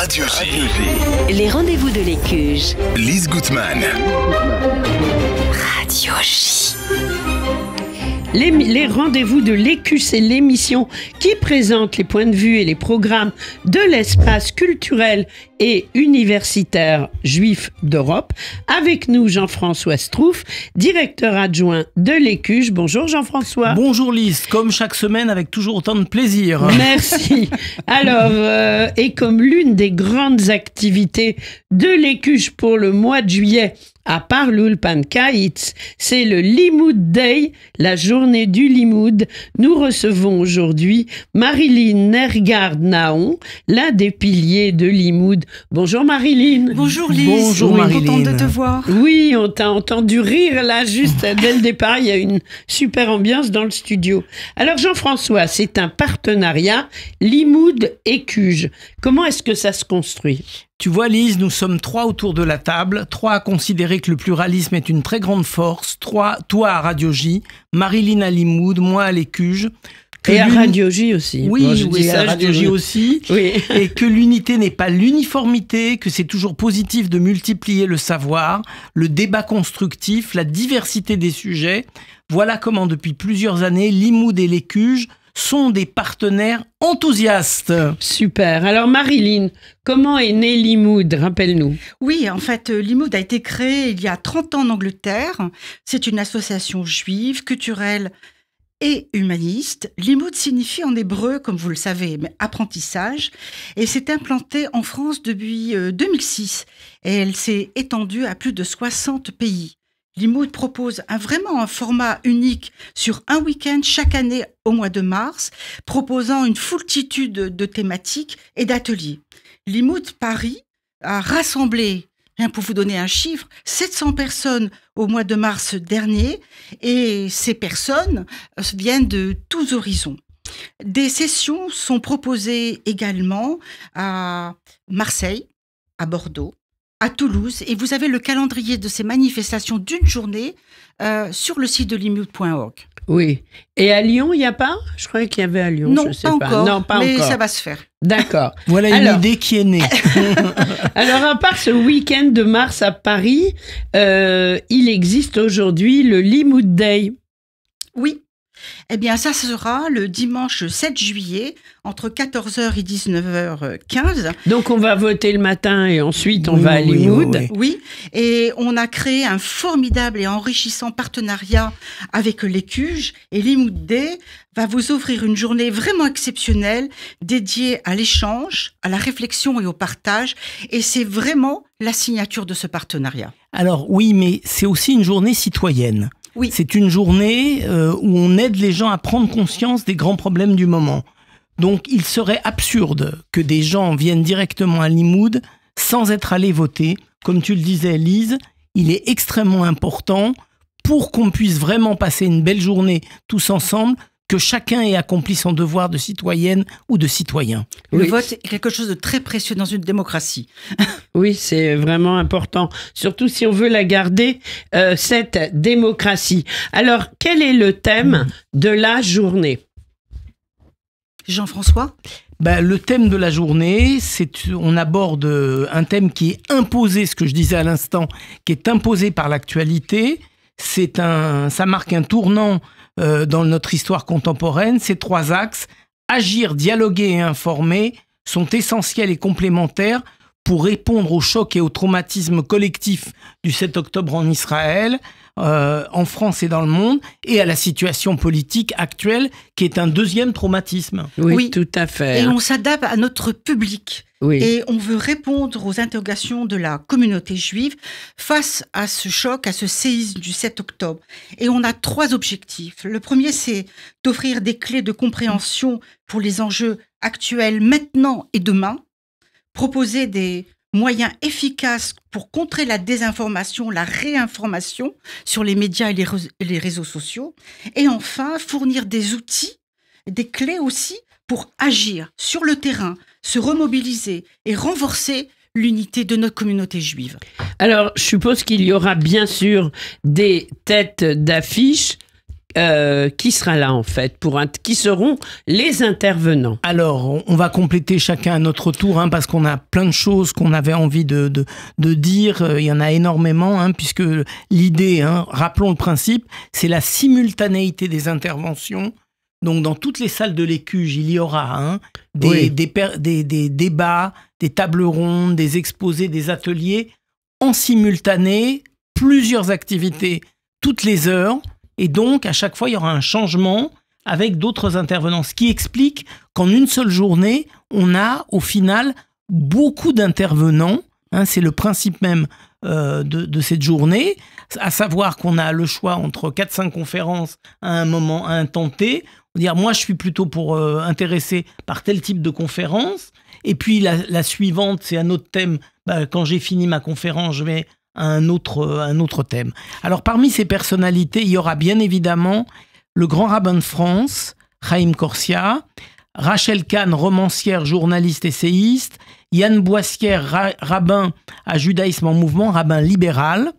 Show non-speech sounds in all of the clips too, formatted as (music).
Radio G. Les rendez-vous de l'écuge. Lise Gutmann. Radio J. Les, rendez-vous de l'écus et l'émission qui présente les points de vue et les programmes de l'espace culturel et universitaire juif d'Europe. Avec nous, Jean-François Strouf, directeur adjoint de l'écus Bonjour Jean-François. Bonjour Lise, comme chaque semaine avec toujours autant de plaisir. Merci. (laughs) Alors, euh, et comme l'une des grandes activités de l'écus pour le mois de juillet, à part l'ulpankaït, C'est le Limoud Day, la journée du Limoud. Nous recevons aujourd'hui Marilyn Nergard-Naon, l'un des piliers de Limoud. Bonjour Marilyn. Bonjour Lise. Bonjour Marilyn. Contente de te voir. Oui, on t'a entendu rire là juste dès le départ. Il y a une super ambiance dans le studio. Alors Jean-François, c'est un partenariat Limoud et Cuge. Comment est-ce que ça se construit tu vois, Lise, nous sommes trois autour de la table, trois à considérer que le pluralisme est une très grande force, trois, toi à Radio J, Marilyn à Limoud, moi à l'Écuge. et à Radio J aussi. Oui, oui à Radio J aussi. et que l'unité n'est pas l'uniformité, que c'est toujours positif de multiplier le savoir, le débat constructif, la diversité des sujets. Voilà comment depuis plusieurs années, Limoud et l'Écuge sont des partenaires enthousiastes. Super. Alors Marilyn, comment est né Limoud Rappelle-nous. Oui, en fait, euh, Limoud a été créé il y a 30 ans en Angleterre. C'est une association juive, culturelle et humaniste. Limoud signifie en hébreu, comme vous le savez, apprentissage, et s'est implantée en France depuis 2006. Euh, et elle s'est étendue à plus de 60 pays. Limoud propose vraiment un format unique sur un week-end chaque année au mois de mars, proposant une foultitude de thématiques et d'ateliers. Limoud Paris a rassemblé, pour vous donner un chiffre, 700 personnes au mois de mars dernier, et ces personnes viennent de tous horizons. Des sessions sont proposées également à Marseille, à Bordeaux, à Toulouse et vous avez le calendrier de ces manifestations d'une journée euh, sur le site de limute.org. Oui. Et à Lyon, il n'y a pas Je croyais qu'il y avait à Lyon. Non, je sais pas, Encore, non, mais ça va se faire. D'accord. (laughs) Voilà une idée qui est née. (laughs) Alors, à part ce week-end de mars à Paris, euh, il existe aujourd'hui le Limoud Day. Oui. Eh bien, ça sera le dimanche 7 juillet, entre 14h et 19h15. Donc, on va voter le matin et ensuite on va à Limoud. Oui, et on a créé un formidable et enrichissant partenariat avec l'Écuge. Et Limoud Day va vous offrir une journée vraiment exceptionnelle dédiée à l'échange, à la réflexion et au partage. Et c'est vraiment la signature de ce partenariat. Alors, oui, mais c'est aussi une journée citoyenne. C'est une journée euh, où on aide les gens à prendre conscience des grands problèmes du moment. Donc il serait absurde que des gens viennent directement à Limoud sans être allés voter. Comme tu le disais, Lise, il est extrêmement important pour qu'on puisse vraiment passer une belle journée tous ensemble que chacun ait accompli son devoir de citoyenne ou de citoyen. Le vote est quelque chose de très précieux dans une démocratie. (laughs) oui, c'est vraiment important, surtout si on veut la garder, euh, cette démocratie. Alors, quel est le thème de la journée Jean-François ben, le thème de la journée, c'est on aborde un thème qui est imposé, ce que je disais à l'instant, qui est imposé par l'actualité, c'est un, ça marque un tournant euh, dans notre histoire contemporaine. Ces trois axes, agir, dialoguer et informer, sont essentiels et complémentaires pour répondre au choc et au traumatisme collectif du 7 octobre en Israël, euh, en France et dans le monde, et à la situation politique actuelle, qui est un deuxième traumatisme. Oui, tout à fait. Et on s'adapte à notre public. Et on veut répondre aux interrogations de la communauté juive face à ce choc, à ce séisme du 7 octobre. Et on a trois objectifs. Le premier, c'est d'offrir des clés de compréhension pour les enjeux actuels maintenant et demain proposer des moyens efficaces pour contrer la désinformation, la réinformation sur les médias et les, réseaux sociaux. Et enfin, fournir des outils, des clés aussi pour agir sur le terrain, se remobiliser et renforcer l'unité de notre communauté juive. Alors, je suppose qu'il y aura bien sûr des têtes d'affiches euh, qui sera là en fait pour qui seront les intervenants Alors, on va compléter chacun à notre tour hein, parce qu'on a plein de choses qu'on avait envie de, dire. Euh, il y en a énormément hein, puisque l'idée, hein, rappelons le principe, c'est la simultanéité des interventions. Donc, dans toutes les salles de l'écuge, il y aura des débats, des tables rondes, des exposés, des ateliers en simultané, plusieurs activités toutes les heures et donc, à chaque fois, il y aura un changement avec d'autres intervenants, ce qui explique qu'en une seule journée, on a au final beaucoup d'intervenants. Hein, c'est le principe même euh, de, cette journée, à savoir qu'on a le choix entre 4-5 conférences à un moment, à un temps va Dire moi je suis plutôt pour euh, intéressé par tel type de conférence, et puis la, suivante c'est un autre thème. Bah, quand j'ai fini ma conférence, je vais un autre, un autre thème. Alors parmi ces personnalités, il y aura bien évidemment le grand rabbin de France, Chaim Corsia, Rachel Kahn, romancière, journaliste, essayiste, Yann Boissière, rabbin à judaïsme en mouvement, rabbin libéral,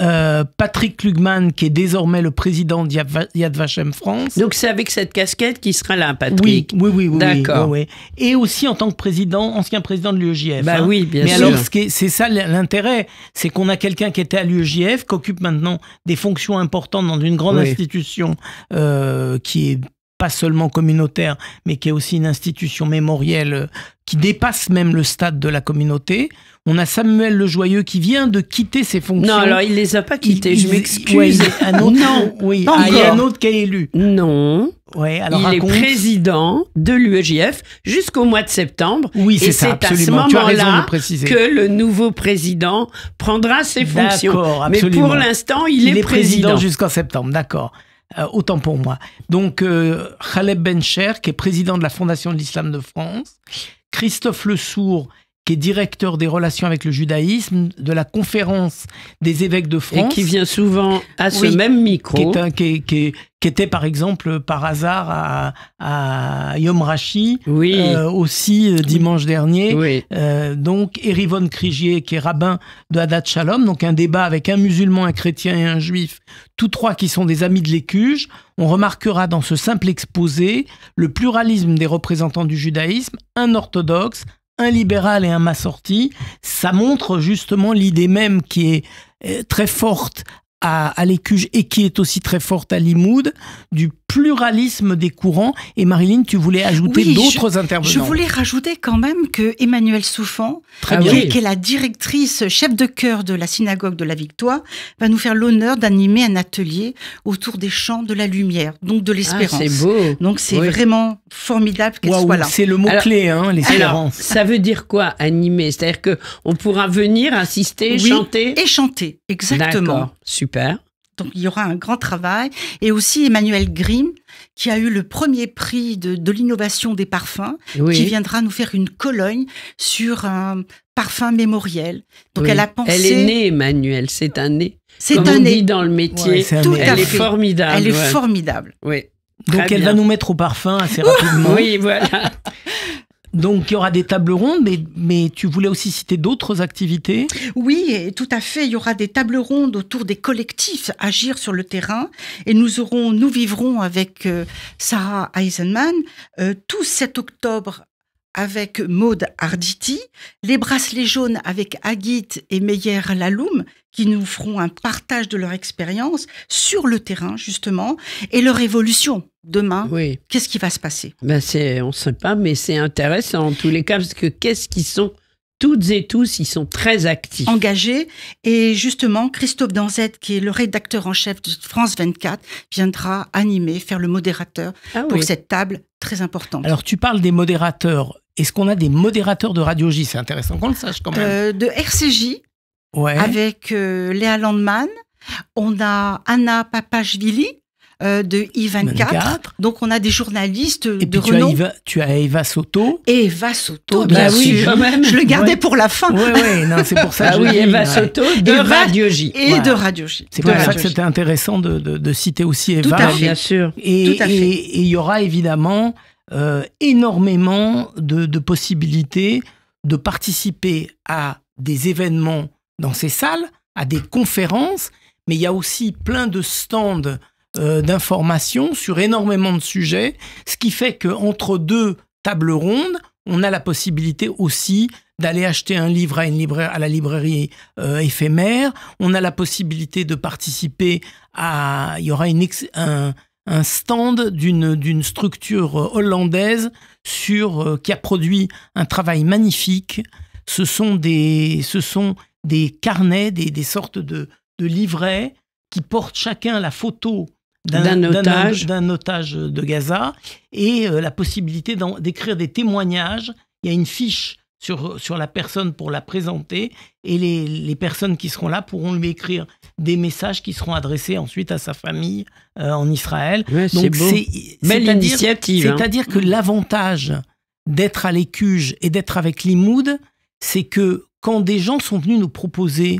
euh, Patrick Klugman, qui est désormais le président d'Yad Vashem France. Donc c'est avec cette casquette qui sera là, Patrick. Oui, oui, oui. D'accord. Et aussi en tant que président, ancien président de l'UEJF. Bah hein. oui, bien Mais alors, c'est ça l'intérêt, c'est qu'on a quelqu'un qui était à l'UEJF, qui occupe maintenant des fonctions importantes dans une grande institution euh, qui est pas seulement communautaire, mais qui est aussi une institution mémorielle euh, qui dépasse même le stade de la communauté. On a Samuel Le Joyeux qui vient de quitter ses fonctions. Non, alors il les a pas quittées, je m'excuse. non, oui, ah, il y a un autre qui est élu. Non. Oui. alors il est président de l'UEJF jusqu'au mois de septembre. Oui, c'est ça, absolument. à ce moment-là que le nouveau président prendra ses fonctions. Mais pour l'instant, il, est, président jusqu'en septembre, d'accord. Euh, autant pour moi. Donc, euh, Khaled Bencher, qui est président de la Fondation de l'Islam de France, Christophe Le qui est directeur des relations avec le judaïsme de la conférence des évêques de France. Et qui vient souvent à ce même micro. Qui, était par exemple par hasard à, Yom Rashi, euh, aussi euh, dimanche dernier. Euh, donc, et Krigier, qui est rabbin de Hadat Shalom, donc un débat avec un musulman, un chrétien et un juif, tous trois qui sont des amis de l'écuge. On remarquera dans ce simple exposé le pluralisme des représentants du judaïsme, un orthodoxe, un libéral et un massorti, ça montre justement l'idée même qui est euh, très forte à, l'Écuge et qui est aussi très forte à Limoud, du pluralisme des courants. Et Marilyn, tu voulais ajouter d'autres intervenants. Je voulais rajouter quand même que Emmanuel Souffant qui, est la directrice, chef de chœur de la synagogue de la Victoire, va nous faire l'honneur d'animer un atelier autour des chants de la lumière, donc de ah, l'espérance. c'est beau. Donc c'est vraiment formidable qu'elle soit là. C'est le mot clé, hein, l'espérance. Ça veut dire quoi animer C'est-à-dire que on pourra venir assister, chanter et chanter, exactement. Super. Donc il y aura un grand travail. Et aussi Emmanuel Grimm, qui a eu le premier prix de, l'innovation des parfums, qui viendra nous faire une colonne sur un parfum mémoriel. Donc elle a est née, Emmanuel, c'est un nez. C'est un dit dans le métier. elle est formidable. Elle est formidable. Oui. Donc elle va nous mettre au parfum assez rapidement. oui, voilà. (laughs) Donc il y aura des tables rondes, mais, mais tu voulais aussi citer d'autres activités Oui, et tout à fait. Il y aura des tables rondes autour des collectifs agir sur le terrain, et nous aurons, nous vivrons avec euh, Sarah Eisenman euh, tout cet octobre avec Maude Arditi, les bracelets jaunes avec Agit et Meyer Laloum, qui nous feront un partage de leur expérience sur le terrain, justement, et leur évolution. Demain, oui. qu'est-ce qui va se passer ben On ne sait pas, mais c'est intéressant en tous les cas, parce que qu'est-ce qu'ils sont toutes et tous, ils sont très actifs. Engagés. Et justement, Christophe Danzette, qui est le rédacteur en chef de France 24, viendra animer, faire le modérateur ah pour cette table très importante. Alors, tu parles des modérateurs est-ce qu'on a des modérateurs de Radio J C'est intéressant qu'on le sache quand même. Euh, de RCJ, ouais. avec euh, Léa Landman. On a Anna Papachvili euh, de I24. 24. Donc on a des journalistes et de puis renom. Tu as, Eva, tu as Eva Soto. Eva Soto, oh, bien bah sûr. même. Je le gardais pour la fin. Oui, ouais. non, c'est pour ça. (laughs) ah oui, Eva Soto de Radio J. Et de Radio J. C'est pour ça que c'était intéressant de, de, de, citer aussi Eva. Tout à fait. Bien sûr. Et il y aura évidemment euh, énormément de, possibilités de participer à des événements dans ces salles, à des conférences, mais il y a aussi plein de stands d'information euh, d'informations sur énormément de sujets, ce qui fait qu'entre deux tables rondes, on a la possibilité aussi d'aller acheter un livre à, une à la librairie euh, éphémère, on a la possibilité de participer à... Il y aura une un un stand d'une structure hollandaise sur, euh, qui a produit un travail magnifique. Ce sont des, ce sont des carnets, des, sortes de, de livrets qui portent chacun la photo d'un otage. d'un otage de Gaza et euh, la possibilité d'écrire des témoignages. Il y a une fiche sur, la personne pour la présenter et les, personnes qui seront là pourront lui écrire des messages qui seront adressés ensuite à sa famille euh, en Israël. Donc c'est hein. C'est-à-dire que l'avantage d'être à l'écuge et d'être avec Limoud, c'est que quand des gens sont venus nous proposer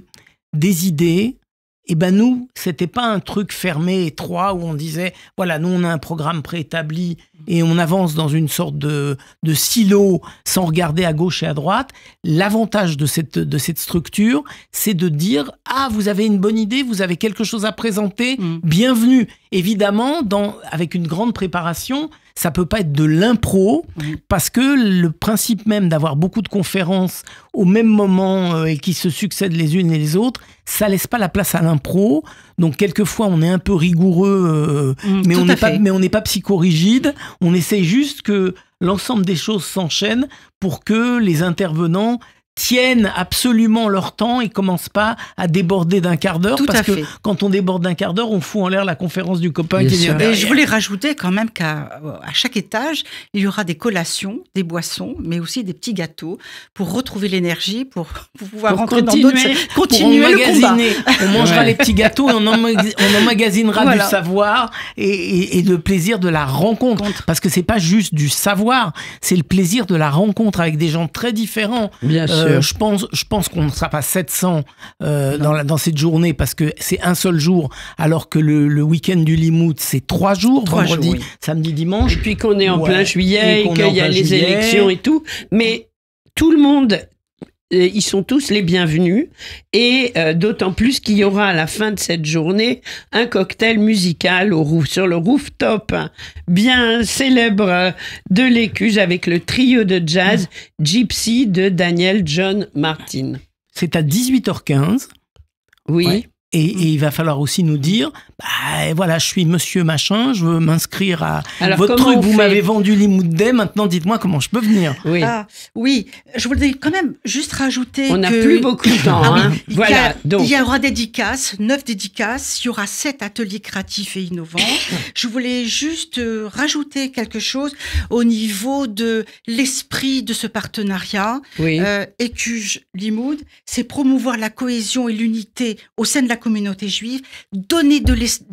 des idées, eh ben nous, c'était pas un truc fermé, étroit, où on disait, voilà, nous on a un programme préétabli et on avance dans une sorte de, silo sans regarder à gauche et à droite. L'avantage de cette, de cette structure, c'est de dire, ah, vous avez une bonne idée, vous avez quelque chose à présenter, mm. bienvenue. Évidemment, dans, avec une grande préparation, ça peut pas être de l'impro parce que le principe même d'avoir beaucoup de conférences au même moment euh, et qui se succèdent les unes et les autres, ça laisse pas la place à l'impro. Donc quelquefois on est un peu rigoureux, euh, mm, mais, on mais, on n'est pas psychorigide. On essaie juste que l'ensemble des choses s'enchaînent pour que les intervenants tiennent absolument leur temps et commencent pas à déborder d'un quart d'heure parce que quand on déborde d'un quart d'heure, on fout en l'air la conférence du copain qui Et je voulais rajouter quand même qu'à euh, à chaque étage, il y aura des collations, des boissons, mais aussi des petits gâteaux pour retrouver l'énergie, pour, (laughs) pouvoir continuer, continuer le combat. On mangera les petits gâteaux et on, emmagasinera du savoir et, et, le plaisir de la rencontre parce que c'est pas juste du savoir, c'est le plaisir de la rencontre avec des gens très différents. Bien sûr euh, euh, je pense, qu'on ne sera pas 700 euh, dans, dans cette journée parce que c'est un seul jour, alors que le, week-end du Limout, c'est trois jours, vendredi, samedi, dimanche. Et puis qu'on est en plein juillet et qu'il y a les élections et tout. Mais tout le monde euh, ils sont tous les bienvenus et euh, d'autant plus qu'il y aura à la fin de cette journée un cocktail musical sur le rooftop hein, bien célèbre euh, de l'Écuse avec le trio de jazz mm. Gypsy de Daniel John Martin. C'est à 18h15. Oui. Mm. Et, il va falloir aussi nous dire, bah, voilà, je suis monsieur machin, je veux m'inscrire à votre truc, vous m'avez vendu Limoudet, maintenant dites-moi comment je peux venir. Oui. Ah, oui, je voulais quand même juste rajouter On n'a plus beaucoup de temps. Ah hein. voilà, donc. Il y aura des dédicaces, neuf dédicaces, il y aura sept ateliers créatifs et innovants. (laughs) je voulais juste euh, rajouter quelque chose au niveau de l'esprit de ce partenariat. Oui. Euh, Limoud, c'est promouvoir la cohésion et l'unité au sein de la communauté juive, donner de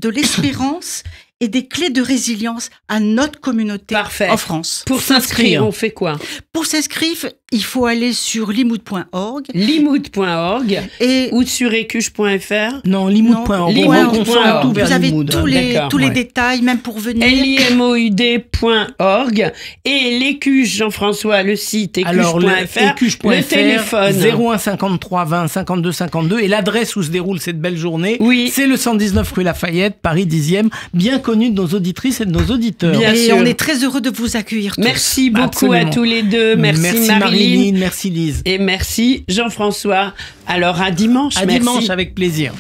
l'espérance et des clés de résilience à notre communauté en France. Pour s'inscrire, on fait quoi Pour s'inscrire, il faut aller sur limoud.org. Limoud.org et ou sur écuche.fr. Non, limoud.org. vous avez tous les, détails, même pour venir. L-I-M-O-U-D.org et l'écuche, Jean-François, le site écuche.fr. Le, le, téléphone. 0153 53 20 52 52 et l'adresse où se déroule cette belle journée. Oui. C'est le 119 rue Lafayette, Paris 10e, bien connu de nos auditrices et de nos auditeurs. Bien sûr. on est très heureux de vous accueillir. Merci beaucoup à tous les deux. Merci Marie. Merci Lise. Et merci Jean-François. Alors à dimanche. À dimanche avec plaisir.